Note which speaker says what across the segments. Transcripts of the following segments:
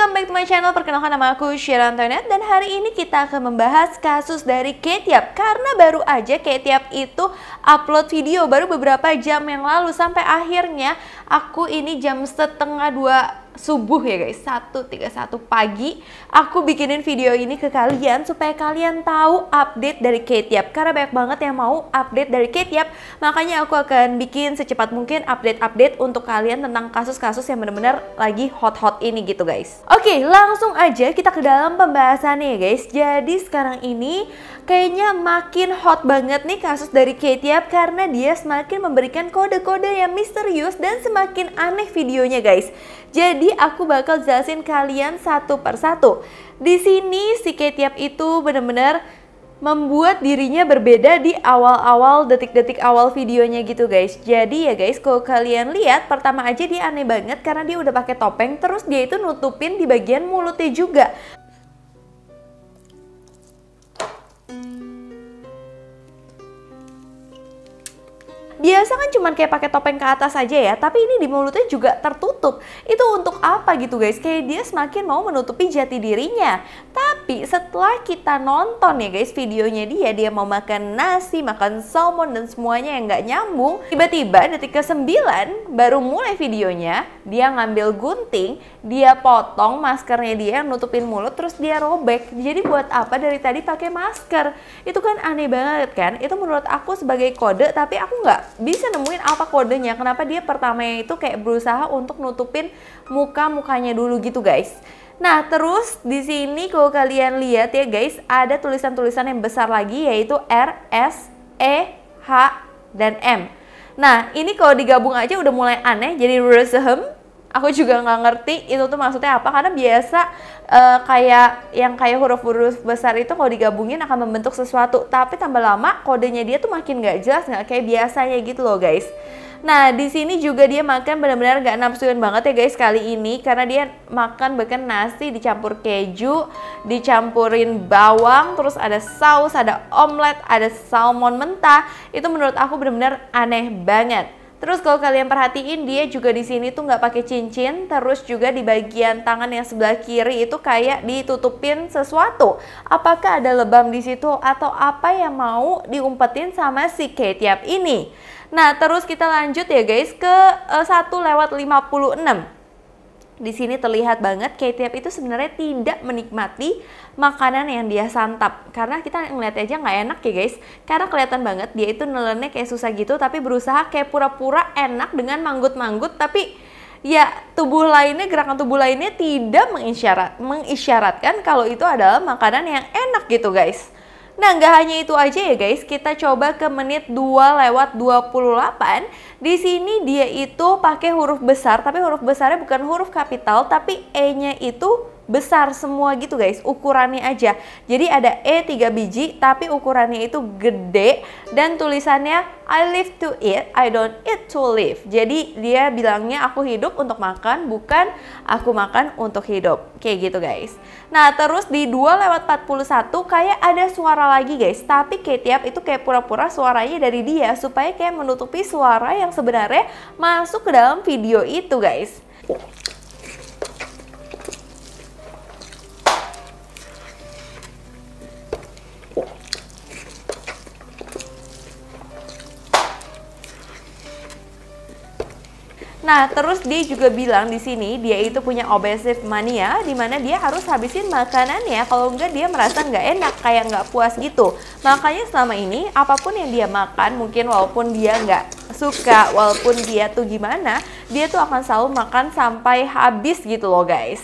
Speaker 1: welcome back to my channel. Perkenalkan nama aku Shira Antoinette dan hari ini kita akan membahas kasus dari Ketiap karena baru aja Ketiap itu upload video baru beberapa jam yang lalu sampai akhirnya aku ini jam setengah dua subuh ya guys 1.31 pagi aku bikinin video ini ke kalian supaya kalian tahu update dari Ketiap karena banyak banget yang mau update dari Ketiap makanya aku akan bikin secepat mungkin update-update untuk kalian tentang kasus-kasus yang bener-bener lagi hot-hot ini gitu guys oke langsung aja kita ke dalam pembahasannya ya guys jadi sekarang ini kayaknya makin hot banget nih kasus dari Ketiap karena dia semakin memberikan kode-kode yang misterius dan semakin aneh videonya guys jadi jadi aku bakal jelasin kalian satu per satu. Di sini si Ketiap itu bener-bener membuat dirinya berbeda di awal-awal detik-detik awal videonya gitu guys. Jadi ya guys, kalau kalian lihat pertama aja dia aneh banget karena dia udah pakai topeng terus dia itu nutupin di bagian mulutnya juga. biasa kan cuman kayak pakai topeng ke atas aja ya tapi ini di mulutnya juga tertutup itu untuk apa gitu guys kayak dia semakin mau menutupi jati dirinya tapi setelah kita nonton ya guys videonya dia dia mau makan nasi makan salmon dan semuanya yang nggak nyambung tiba-tiba detik ke sembilan baru mulai videonya dia ngambil gunting dia potong maskernya dia yang nutupin mulut terus dia robek jadi buat apa dari tadi pakai masker itu kan aneh banget kan itu menurut aku sebagai kode tapi aku nggak bisa nemuin apa kodenya kenapa dia pertama itu kayak berusaha untuk nutupin muka mukanya dulu gitu guys Nah, terus di sini kalau kalian lihat ya guys, ada tulisan-tulisan yang besar lagi yaitu R, S, E, H, dan M. Nah, ini kalau digabung aja udah mulai aneh jadi Rusehem aku juga nggak ngerti itu tuh maksudnya apa karena biasa uh, kayak yang kayak huruf-huruf besar itu kalau digabungin akan membentuk sesuatu tapi tambah lama kodenya dia tuh makin nggak jelas nggak kayak biasanya gitu loh guys nah di sini juga dia makan benar-benar nggak nafsuin banget ya guys kali ini karena dia makan bahkan nasi dicampur keju dicampurin bawang terus ada saus ada omelet ada salmon mentah itu menurut aku benar-benar aneh banget Terus kalau kalian perhatiin dia juga di sini tuh nggak pakai cincin, terus juga di bagian tangan yang sebelah kiri itu kayak ditutupin sesuatu. Apakah ada lebam di situ atau apa yang mau diumpetin sama si ketiap tiap ini? Nah, terus kita lanjut ya guys ke uh, eh, 1 lewat 56 di sini terlihat banget KTP itu sebenarnya tidak menikmati makanan yang dia santap. Karena kita ngeliat aja nggak enak ya guys. Karena kelihatan banget dia itu nelennya kayak susah gitu tapi berusaha kayak pura-pura enak dengan manggut-manggut tapi ya tubuh lainnya gerakan tubuh lainnya tidak mengisyarat mengisyaratkan kalau itu adalah makanan yang enak gitu guys. Nah, nggak hanya itu aja ya guys, kita coba ke menit 2 lewat 28. Di sini dia itu pakai huruf besar, tapi huruf besarnya bukan huruf kapital, tapi E-nya itu besar semua gitu guys ukurannya aja jadi ada E 3 biji tapi ukurannya itu gede dan tulisannya I live to eat I don't eat to live jadi dia bilangnya aku hidup untuk makan bukan aku makan untuk hidup kayak gitu guys nah terus di 2 lewat 41 kayak ada suara lagi guys tapi tiap itu kayak pura-pura suaranya dari dia supaya kayak menutupi suara yang sebenarnya masuk ke dalam video itu guys Nah, terus dia juga bilang di sini dia itu punya obesif mania di mana dia harus habisin makanannya kalau enggak dia merasa nggak enak kayak nggak puas gitu. Makanya selama ini apapun yang dia makan mungkin walaupun dia nggak suka, walaupun dia tuh gimana, dia tuh akan selalu makan sampai habis gitu loh guys.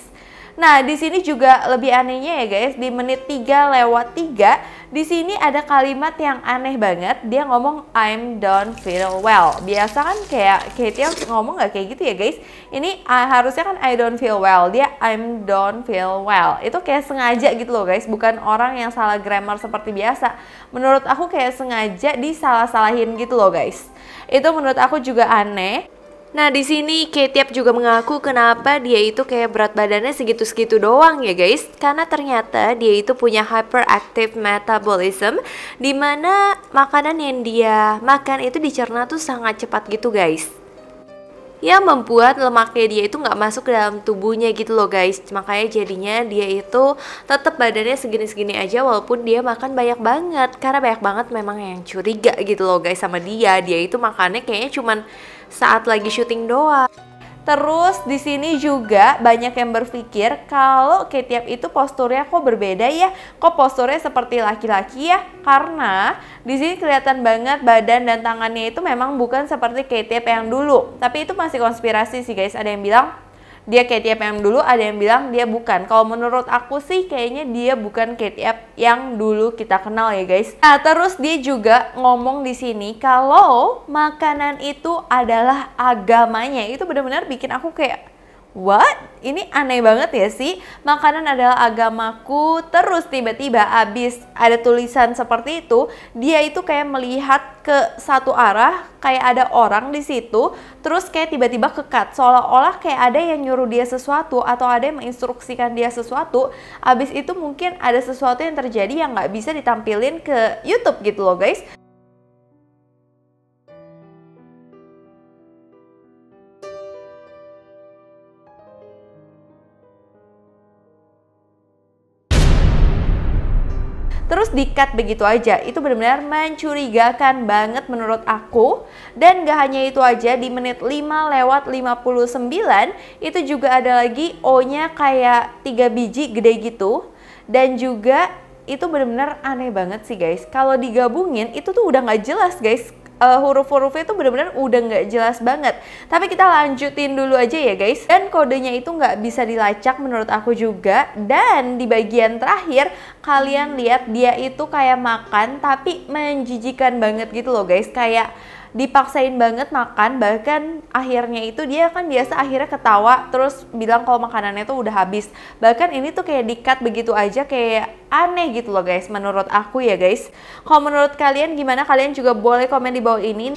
Speaker 1: Nah, di sini juga lebih anehnya ya guys, di menit 3 lewat 3 di sini ada kalimat yang aneh banget. Dia ngomong I'm don't feel well. Biasa kan kayak Katie ngomong nggak kayak gitu ya guys. Ini uh, harusnya kan I don't feel well. Dia I'm don't feel well. Itu kayak sengaja gitu loh guys. Bukan orang yang salah grammar seperti biasa. Menurut aku kayak sengaja disalah-salahin gitu loh guys. Itu menurut aku juga aneh. Nah di sini Ketiap juga mengaku kenapa dia itu kayak berat badannya segitu-segitu doang ya guys Karena ternyata dia itu punya hyperactive metabolism Dimana makanan yang dia makan itu dicerna tuh sangat cepat gitu guys ya membuat lemaknya dia itu nggak masuk ke dalam tubuhnya gitu loh guys makanya jadinya dia itu tetap badannya segini-segini aja walaupun dia makan banyak banget karena banyak banget memang yang curiga gitu loh guys sama dia dia itu makannya kayaknya cuman saat lagi syuting doang Terus di sini juga banyak yang berpikir kalau ketiap itu posturnya kok berbeda ya, kok posturnya seperti laki-laki ya? Karena di sini kelihatan banget badan dan tangannya itu memang bukan seperti ketiap yang dulu. Tapi itu masih konspirasi sih guys. Ada yang bilang dia KTFM dulu ada yang bilang dia bukan kalau menurut aku sih kayaknya dia bukan KTF yang dulu kita kenal ya guys nah terus dia juga ngomong di sini kalau makanan itu adalah agamanya itu benar-benar bikin aku kayak What? Ini aneh banget ya sih? Makanan adalah agamaku, terus tiba-tiba abis ada tulisan seperti itu, dia itu kayak melihat ke satu arah, kayak ada orang di situ, terus kayak tiba-tiba kekat, seolah-olah kayak ada yang nyuruh dia sesuatu atau ada yang menginstruksikan dia sesuatu, abis itu mungkin ada sesuatu yang terjadi yang nggak bisa ditampilin ke YouTube gitu loh guys. terus dikat begitu aja itu benar-benar mencurigakan banget menurut aku dan gak hanya itu aja di menit 5 lewat 59 itu juga ada lagi O nya kayak tiga biji gede gitu dan juga itu benar-benar aneh banget sih guys kalau digabungin itu tuh udah gak jelas guys uh, huruf-hurufnya itu benar-benar udah nggak jelas banget. Tapi kita lanjutin dulu aja ya guys. Dan kodenya itu nggak bisa dilacak menurut aku juga. Dan di bagian terakhir kalian lihat dia itu kayak makan tapi menjijikan banget gitu loh guys. Kayak dipaksain banget makan bahkan akhirnya itu dia kan biasa akhirnya ketawa terus bilang kalau makanannya tuh udah habis bahkan ini tuh kayak dikat begitu aja kayak aneh gitu loh guys menurut aku ya guys kalau menurut kalian gimana kalian juga boleh komen di bawah ini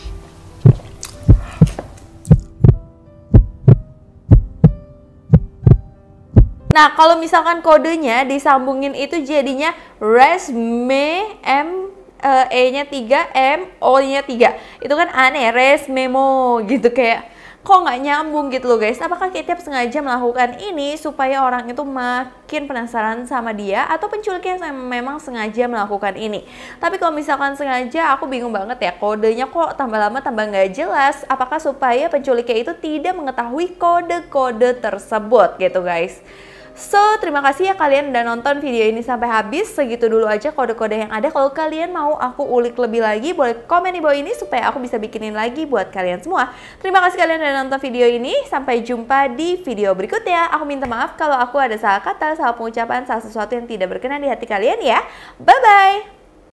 Speaker 1: Nah, kalau misalkan kodenya disambungin itu jadinya resme m Eh, E-nya 3, M, O-nya 3. Itu kan aneh, res memo gitu kayak kok nggak nyambung gitu loh guys. Apakah Ketiap sengaja melakukan ini supaya orang itu makin penasaran sama dia atau penculiknya memang sengaja melakukan ini? Tapi kalau misalkan sengaja aku bingung banget ya kodenya kok tambah lama tambah nggak jelas. Apakah supaya penculiknya itu tidak mengetahui kode-kode tersebut gitu guys. So, terima kasih ya kalian udah nonton video ini sampai habis. Segitu dulu aja kode-kode yang ada. Kalau kalian mau aku ulik lebih lagi, boleh komen di bawah ini supaya aku bisa bikinin lagi buat kalian semua. Terima kasih kalian udah nonton video ini. Sampai jumpa di video berikutnya. Aku minta maaf kalau aku ada salah kata, salah pengucapan, salah sesuatu yang tidak berkenan di hati kalian ya. Bye-bye!